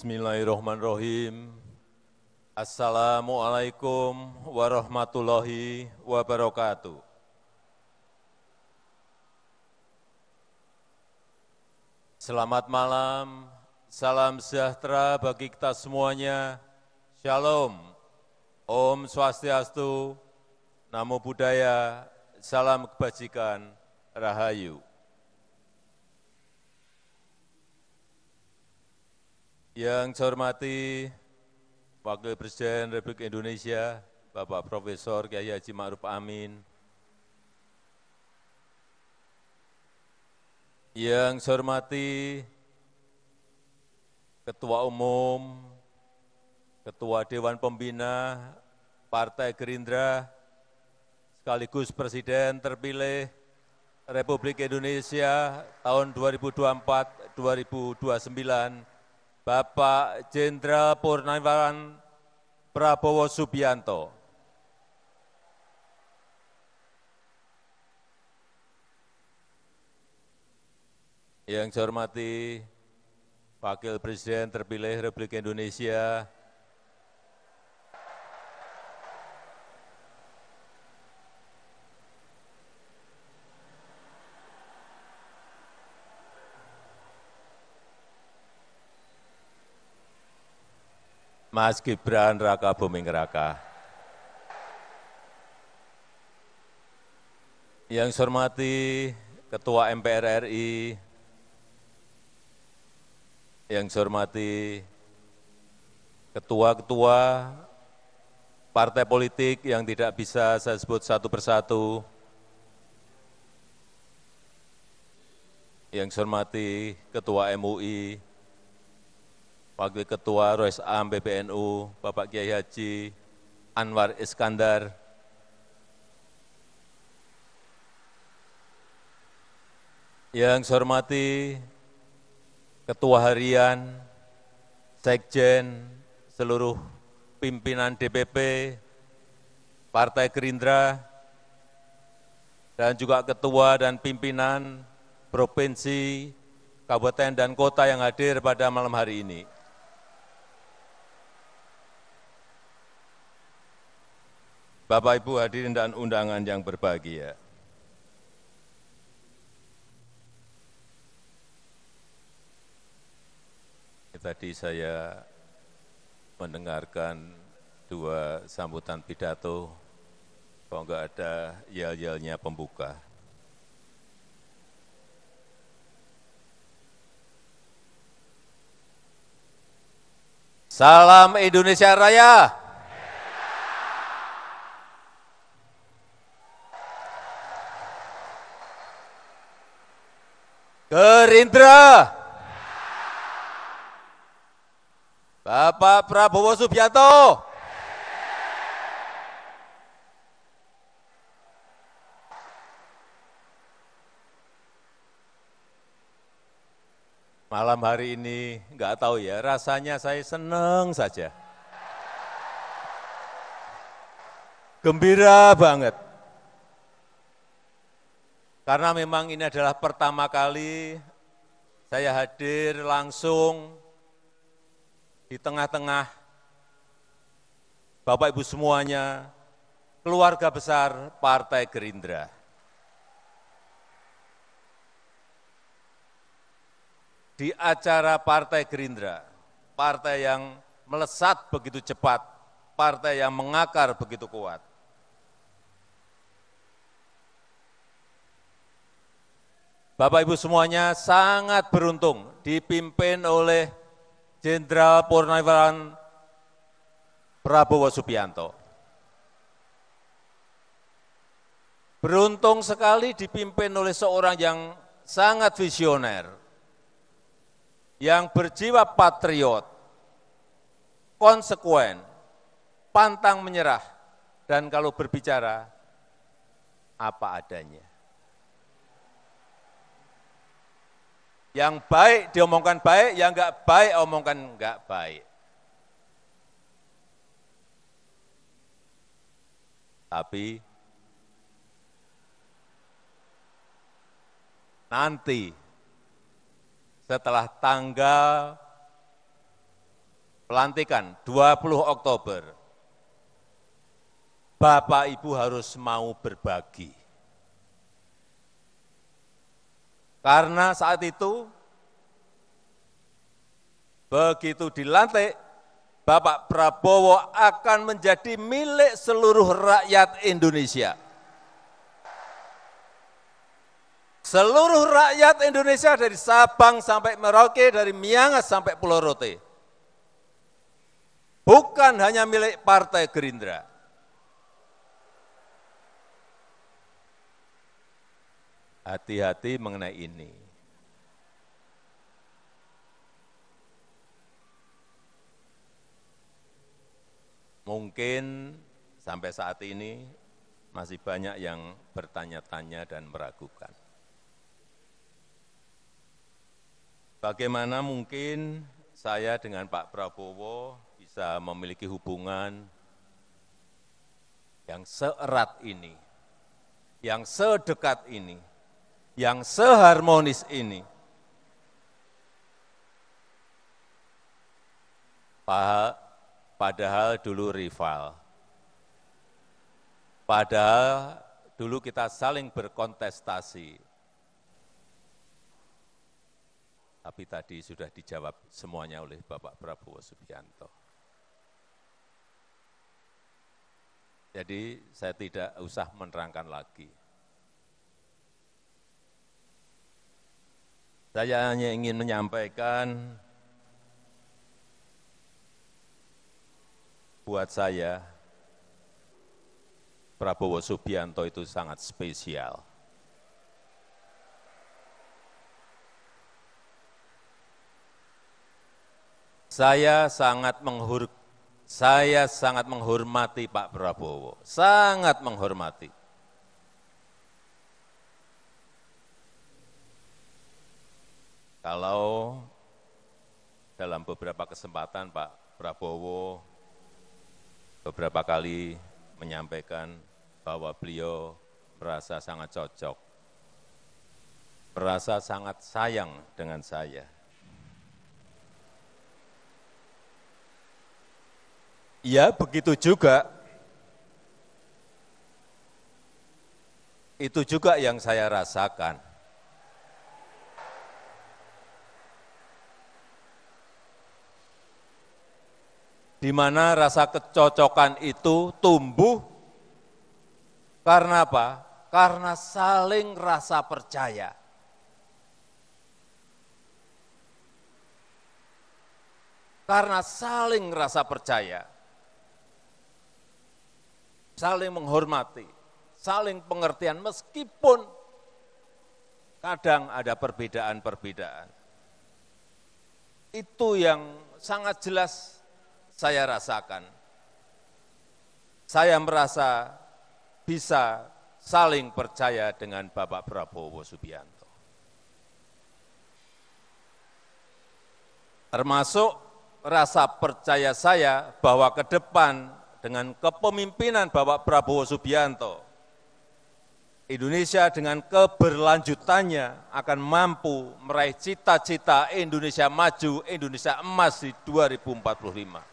Bismillahirrahmanirrahim. Assalamualaikum warahmatullahi wabarakatuh. Selamat malam, salam sejahtera bagi kita semuanya. Shalom, Om Swastiastu, Namo Buddhaya, Salam Kebajikan, Rahayu. Yang saya hormati Wakil Presiden Republik Indonesia, Bapak Profesor Kiai Haji Ma'ruf Amin, Yang saya hormati Ketua Umum, Ketua Dewan Pembina Partai Gerindra, sekaligus Presiden terpilih Republik Indonesia tahun 2024-2029, Bapak Jenderal Purnawirawan Prabowo Subianto, Yang saya hormati Wakil Presiden terpilih Republik Indonesia, Mas Gibran Raka Buming Raka. Yang saya hormati Ketua MPR RI, yang saya hormati ketua-ketua partai politik yang tidak bisa saya sebut satu persatu, yang saya hormati Ketua MUI, Wakil Ketua Rois Am PBNU, Bapak Kiai Haji Anwar Iskandar, Yang saya hormati Ketua Harian, Sekjen, seluruh pimpinan DPP, Partai Gerindra, dan juga ketua dan pimpinan provinsi, kabupaten, dan kota yang hadir pada malam hari ini. Bapak Ibu hadirin dan undangan yang berbahagia. Tadi saya mendengarkan dua sambutan pidato, kalau enggak ada yel-yelnya pembuka. Salam Indonesia Raya. Gerindra. Bapak Prabowo Subianto. Malam hari ini, enggak tahu ya, rasanya saya senang saja. Gembira banget. Karena memang ini adalah pertama kali saya hadir langsung di tengah-tengah Bapak Ibu semuanya, keluarga besar Partai Gerindra. Di acara Partai Gerindra, partai yang melesat begitu cepat, partai yang mengakar begitu kuat. Bapak Ibu semuanya sangat beruntung dipimpin oleh Jenderal Purnawirawan Prabowo Subianto. Beruntung sekali dipimpin oleh seorang yang sangat visioner, yang berjiwa patriot, konsekuen, pantang menyerah, dan kalau berbicara apa adanya. Yang baik diomongkan baik, yang enggak baik omongkan enggak baik. Tapi nanti setelah tanggal pelantikan 20 Oktober, Bapak Ibu harus mau berbagi. Karena saat itu, begitu dilantik, Bapak Prabowo akan menjadi milik seluruh rakyat Indonesia. Seluruh rakyat Indonesia dari Sabang sampai Merauke, dari Miangas sampai Pulau Rote. Bukan hanya milik Partai Gerindra. hati-hati mengenai ini. Mungkin sampai saat ini masih banyak yang bertanya-tanya dan meragukan. Bagaimana mungkin saya dengan Pak Prabowo bisa memiliki hubungan yang seerat ini, yang sedekat ini, yang seharmonis ini. Padahal dulu rival. Padahal dulu kita saling berkontestasi. Tapi tadi sudah dijawab semuanya oleh Bapak Prabowo Subianto. Jadi saya tidak usah menerangkan lagi. Saya hanya ingin menyampaikan buat saya Prabowo Subianto itu sangat spesial. Saya sangat menghur saya sangat menghormati Pak Prabowo, sangat menghormati. kalau dalam beberapa kesempatan Pak Prabowo beberapa kali menyampaikan bahwa beliau merasa sangat cocok, merasa sangat sayang dengan saya. Ya, begitu juga. Itu juga yang saya rasakan. di mana rasa kecocokan itu tumbuh karena apa? Karena saling rasa percaya. Karena saling rasa percaya. Saling menghormati, saling pengertian meskipun kadang ada perbedaan-perbedaan. Itu yang sangat jelas saya rasakan. Saya merasa bisa saling percaya dengan Bapak Prabowo Subianto. Termasuk rasa percaya saya bahwa ke depan dengan kepemimpinan Bapak Prabowo Subianto, Indonesia dengan keberlanjutannya akan mampu meraih cita-cita Indonesia maju, Indonesia emas di 2045.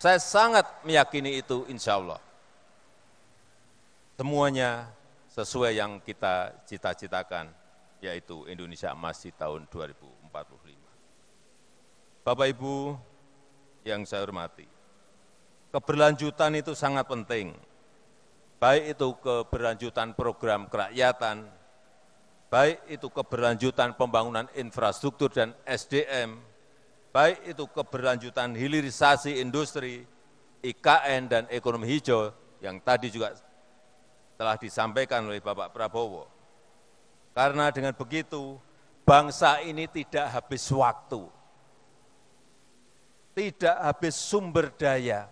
Saya sangat meyakini itu insya Allah. Semuanya sesuai yang kita cita-citakan, yaitu Indonesia emas di tahun 2045. Bapak Ibu yang saya hormati, keberlanjutan itu sangat penting. Baik itu keberlanjutan program kerakyatan, baik itu keberlanjutan pembangunan infrastruktur dan SDM, baik itu keberlanjutan hilirisasi industri, IKN dan ekonomi hijau yang tadi juga telah disampaikan oleh Bapak Prabowo. Karena dengan begitu, bangsa ini tidak habis waktu, tidak habis sumber daya,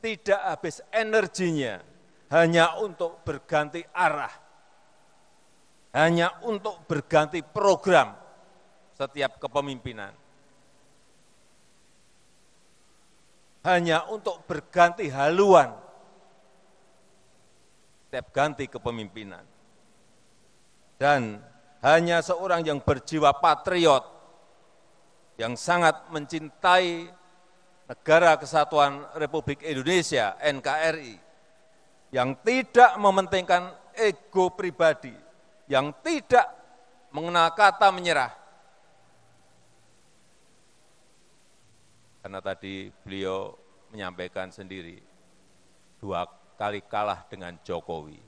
tidak habis energinya, hanya untuk berganti arah, hanya untuk berganti program setiap kepemimpinan hanya untuk berganti haluan setiap ganti kepemimpinan. Dan hanya seorang yang berjiwa patriot, yang sangat mencintai negara kesatuan Republik Indonesia, NKRI, yang tidak mementingkan ego pribadi, yang tidak mengenal kata menyerah, karena tadi beliau menyampaikan sendiri dua kali kalah dengan Jokowi.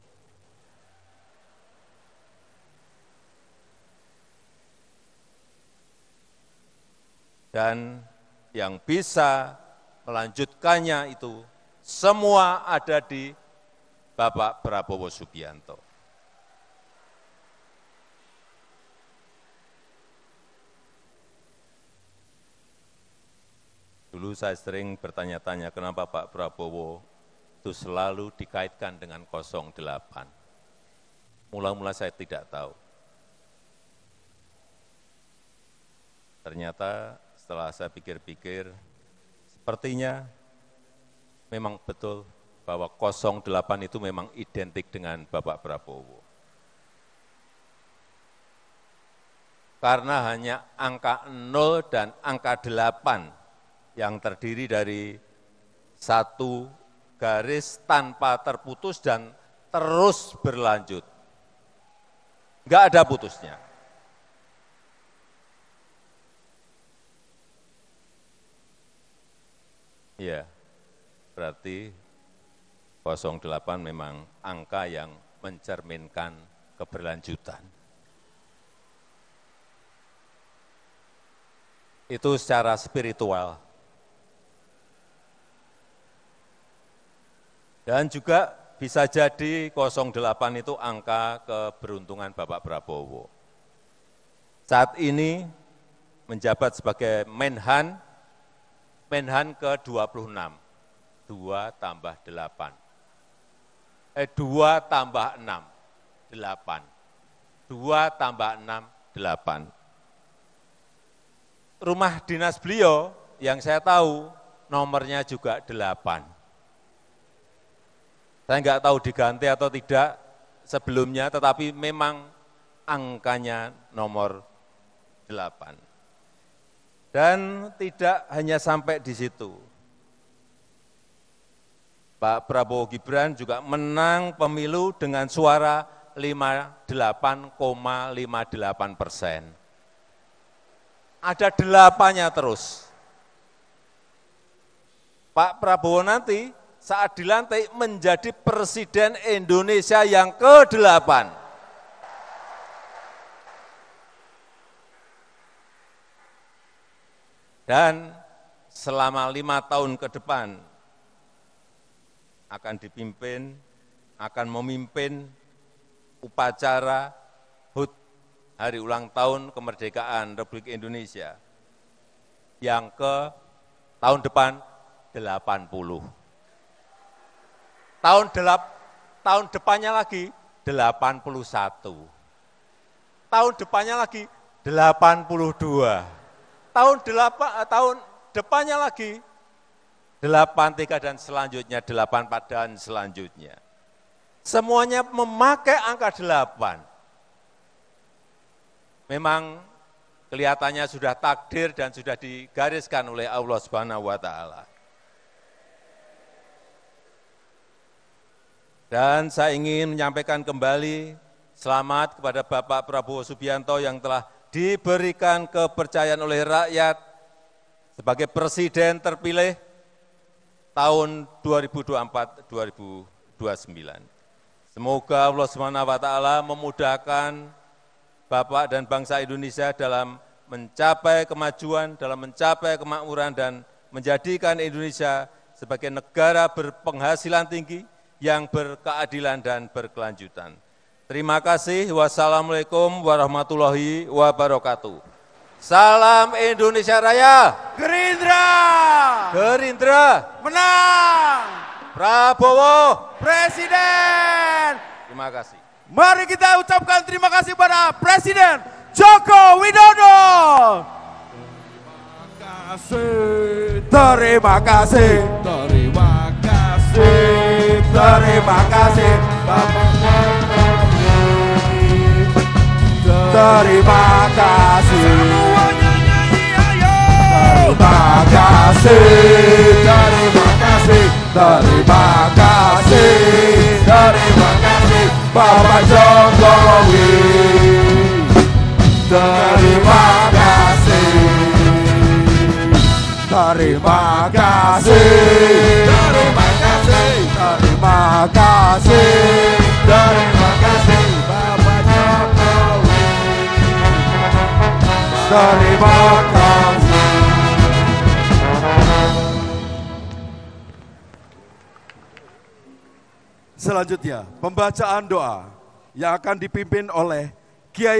Dan yang bisa melanjutkannya itu semua ada di Bapak Prabowo Subianto. Dulu saya sering bertanya-tanya kenapa Pak Prabowo itu selalu dikaitkan dengan 08. Mula-mula saya tidak tahu. Ternyata setelah saya pikir-pikir, sepertinya memang betul bahwa 08 itu memang identik dengan Bapak Prabowo. Karena hanya angka 0 dan angka 8 yang terdiri dari satu garis tanpa terputus dan terus berlanjut. Enggak ada putusnya. Ya, berarti 08 memang angka yang mencerminkan keberlanjutan. Itu secara spiritual. Dan juga bisa jadi 08 itu angka keberuntungan Bapak Prabowo. Saat ini menjabat sebagai Menhan, Menhan ke-26, 2 tambah 8. Eh, 2 tambah 6, 8. 2 tambah 6, 8. Rumah dinas beliau yang saya tahu nomornya juga 8 saya enggak tahu diganti atau tidak sebelumnya, tetapi memang angkanya nomor delapan. Dan tidak hanya sampai di situ. Pak Prabowo Gibran juga menang pemilu dengan suara 58,58 persen. Ada delapannya terus. Pak Prabowo nanti saat dilantik menjadi Presiden Indonesia yang ke-8. Dan selama lima tahun ke depan akan dipimpin, akan memimpin upacara HUT Hari Ulang Tahun Kemerdekaan Republik Indonesia yang ke tahun depan 80. Tahun delap, tahun depannya lagi 81. Tahun depannya lagi 82. Tahun delapa, eh, tahun depannya lagi 83 dan selanjutnya 84 dan selanjutnya. Semuanya memakai angka 8. Memang kelihatannya sudah takdir dan sudah digariskan oleh Allah Subhanahu wa taala. Dan saya ingin menyampaikan kembali selamat kepada Bapak Prabowo Subianto yang telah diberikan kepercayaan oleh rakyat sebagai presiden terpilih tahun 2024-2029. Semoga Allah SWT memudahkan Bapak dan bangsa Indonesia dalam mencapai kemajuan, dalam mencapai kemakmuran, dan menjadikan Indonesia sebagai negara berpenghasilan tinggi, yang berkeadilan dan berkelanjutan. Terima kasih. Wassalamualaikum warahmatullahi wabarakatuh. Salam Indonesia Raya. Gerindra. Gerindra. Menang. Prabowo. Presiden. Terima kasih. Mari kita ucapkan terima kasih pada Presiden Joko Widodo. Terima kasih. Terima kasih. Terima kasih. Terima kasih Bapak Terima kasih Terima kasih Terima kasih Terima kasih Terima kasih Bapak Jokowi Selanjutnya, pembacaan doa yang akan dipimpin oleh Kiai